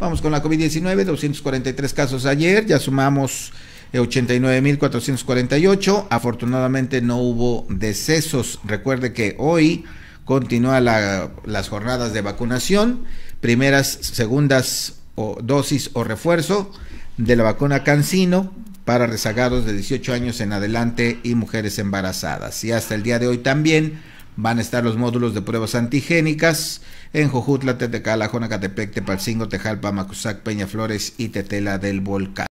Vamos con la COVID-19, 243 casos ayer, ya sumamos 89.448. Eh, Afortunadamente no hubo decesos. Recuerde que hoy continúa la, las jornadas de vacunación, primeras, segundas o, dosis o refuerzo de la vacuna Cancino para rezagados de 18 años en adelante y mujeres embarazadas. Y hasta el día de hoy también van a estar los módulos de pruebas antigénicas en Jojutla, Tetecala, Jonacatepec, Tepalcingo, Tejalpa, Macusac, Flores y Tetela del Volcán.